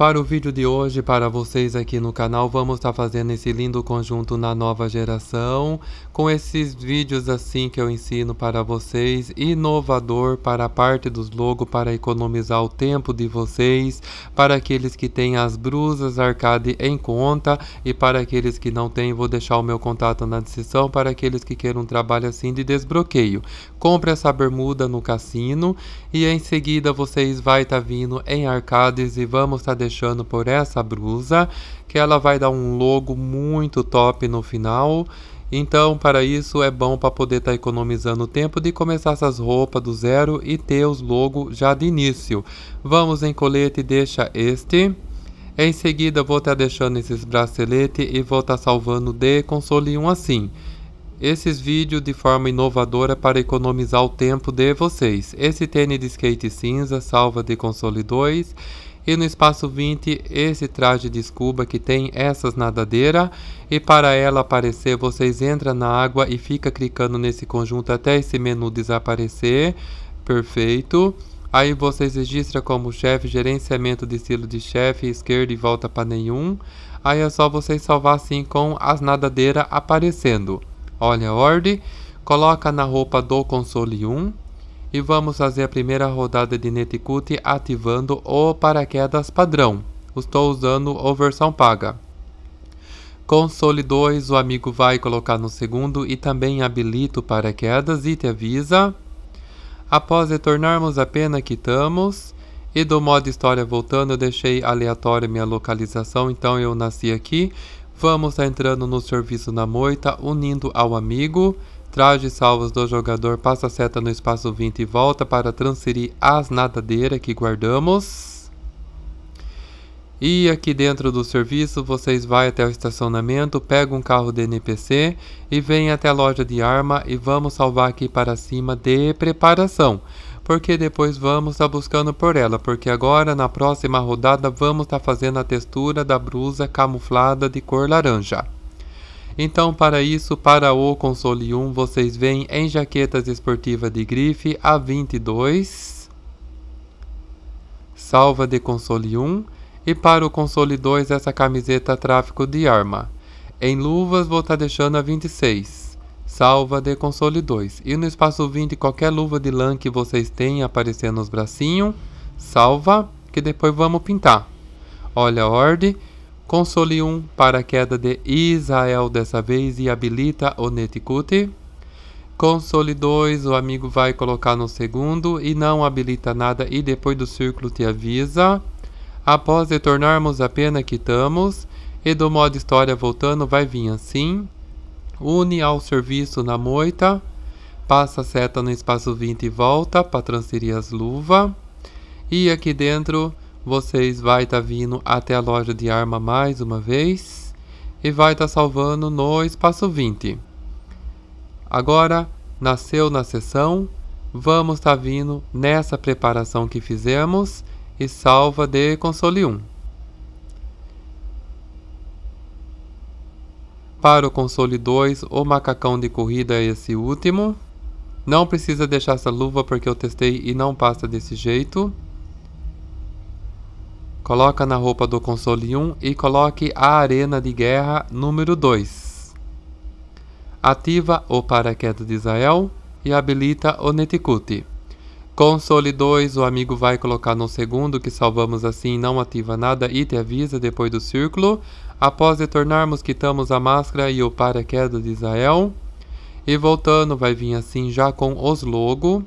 Para o vídeo de hoje, para vocês aqui no canal, vamos estar tá fazendo esse lindo conjunto na nova geração, com esses vídeos assim que eu ensino para vocês, inovador para a parte dos logos, para economizar o tempo de vocês, para aqueles que têm as brusas arcade em conta, e para aqueles que não têm, vou deixar o meu contato na descrição, para aqueles que queiram um trabalho assim de desbloqueio. Compre essa bermuda no cassino, e em seguida vocês vai estar tá vindo em arcades e vamos estar tá deixando deixando por essa blusa, que ela vai dar um logo muito top no final. Então, para isso é bom para poder estar tá economizando tempo de começar essas roupas do zero e ter os logos já de início. Vamos em colete, deixa este. Em seguida, vou estar tá deixando esses braceletes e vou estar tá salvando de console 1 assim esses vídeos de forma inovadora para economizar o tempo de vocês. Esse tênis de skate cinza salva de console 2 e no espaço 20, esse traje de scuba que tem essas nadadeiras. E para ela aparecer, vocês entram na água e fica clicando nesse conjunto até esse menu desaparecer. Perfeito. Aí vocês registram como chefe, gerenciamento de estilo de chefe, esquerda e volta para nenhum. Aí é só vocês salvar assim com as nadadeiras aparecendo. Olha a ordem. Coloca na roupa do console 1 e vamos fazer a primeira rodada de Netcut ativando o paraquedas padrão. Estou usando a versão paga. Console 2 o amigo vai colocar no segundo e também habilita o paraquedas e te avisa. Após retornarmos a pena quitamos. E do modo história voltando, eu deixei aleatório minha localização, então eu nasci aqui. Vamos entrando no serviço na moita, unindo ao amigo. Trajes salvos do jogador, passa a seta no espaço 20 e volta para transferir as nadadeiras que guardamos. E aqui dentro do serviço, vocês vai até o estacionamento, pega um carro de NPC e vem até a loja de arma e vamos salvar aqui para cima de preparação porque depois vamos estar tá buscando por ela, porque agora na próxima rodada vamos estar tá fazendo a textura da blusa camuflada de cor laranja. Então, para isso, para o console 1, vocês veem em jaquetas esportiva de grife a 22, salva de console 1, e para o console 2 essa camiseta tráfico de arma. Em luvas vou estar tá deixando a 26, salva de console 2. E no espaço 20 qualquer luva de lã que vocês tenham aparecendo nos bracinhos, salva, que depois vamos pintar. Olha a ordem Console 1 para a queda de Israel dessa vez e habilita o Neticute. Console 2, o amigo vai colocar no segundo e não habilita nada e depois do círculo te avisa. Após retornarmos a pena quitamos. E do modo história voltando vai vir assim. Une ao serviço na moita. Passa a seta no espaço 20 e volta para transferir as luvas. E aqui dentro vocês vai estar tá vindo até a loja de arma mais uma vez e vai estar tá salvando no espaço 20. Agora, nasceu na sessão, vamos estar tá vindo nessa preparação que fizemos e salva de console 1. Para o console 2, o macacão de corrida é esse último. Não precisa deixar essa luva porque eu testei e não passa desse jeito. Coloca na roupa do console 1 e coloque a arena de guerra número 2. Ativa o paraquedas de Israel e habilita o Neticute. Console 2, o amigo vai colocar no segundo, que salvamos assim não ativa nada e te avisa depois do círculo. Após retornarmos, quitamos a máscara e o paraquedas de Israel. E voltando, vai vir assim já com os logo.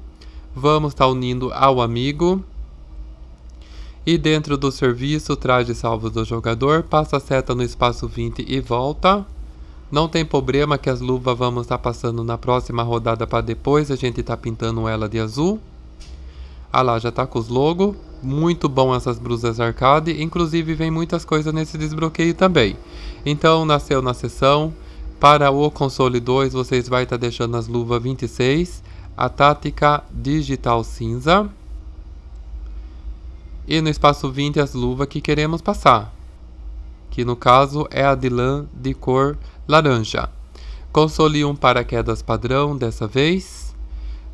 Vamos estar tá unindo ao amigo. E dentro do serviço, traz de salvos do jogador, passa a seta no espaço 20 e volta. Não tem problema que as luvas vamos estar tá passando na próxima rodada para depois, a gente está pintando ela de azul. Ah lá, já está com os logos. Muito bom essas blusas arcade, inclusive vem muitas coisas nesse desbloqueio também. Então nasceu na sessão, para o console 2 vocês vai estar tá deixando as luvas 26, a tática digital cinza e no espaço 20 as luvas que queremos passar, que no caso é a de lã de cor laranja. Console 1 paraquedas padrão dessa vez.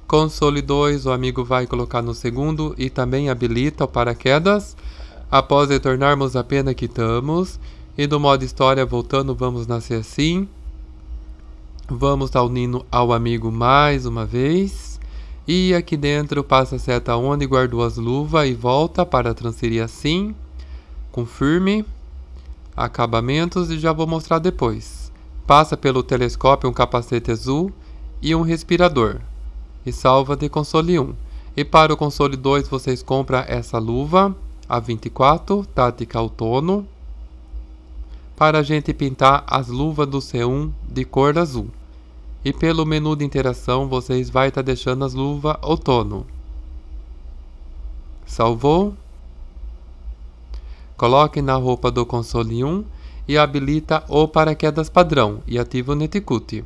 Console 2 o amigo vai colocar no segundo e também habilita o paraquedas. Após retornarmos a pena quitamos. E do modo história voltando vamos nascer assim. Vamos estar unindo ao amigo mais uma vez. E aqui dentro passa a seta onde guardou as luvas e volta para transferir assim. Confirme. Acabamentos e já vou mostrar depois. Passa pelo telescópio um capacete azul e um respirador. E salva de console 1. E para o console 2 vocês compram essa luva, a 24, tática outono. Para a gente pintar as luvas do C1 de cor azul e pelo menu de interação vocês vai estar tá deixando as luvas outono. Salvou. Coloque na roupa do console 1 e habilita o paraquedas padrão e ativa o neticute.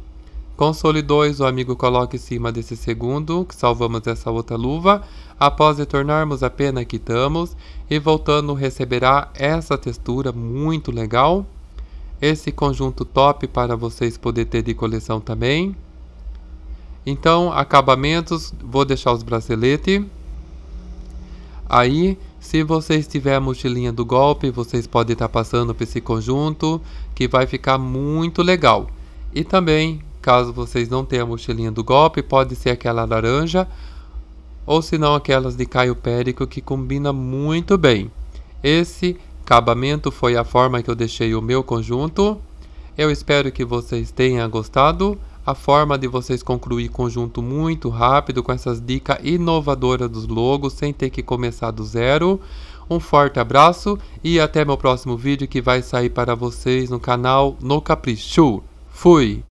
Console 2, o amigo coloca em cima desse segundo, que salvamos essa outra luva. Após retornarmos a pena, quitamos. E voltando, receberá essa textura muito legal esse conjunto top para vocês poder ter de coleção também. Então, acabamentos, vou deixar os braceletes. Aí, se vocês tiverem a mochilinha do golpe, vocês podem estar tá passando por esse conjunto, que vai ficar muito legal. E também, caso vocês não tenham a mochilinha do golpe, pode ser aquela laranja, ou se não aquelas de Caio Périco, que combina muito bem. Esse acabamento foi a forma que eu deixei o meu conjunto. Eu espero que vocês tenham gostado. A forma de vocês concluir conjunto muito rápido com essas dicas inovadoras dos logos, sem ter que começar do zero. Um forte abraço e até meu próximo vídeo que vai sair para vocês no canal No Capricho. Fui!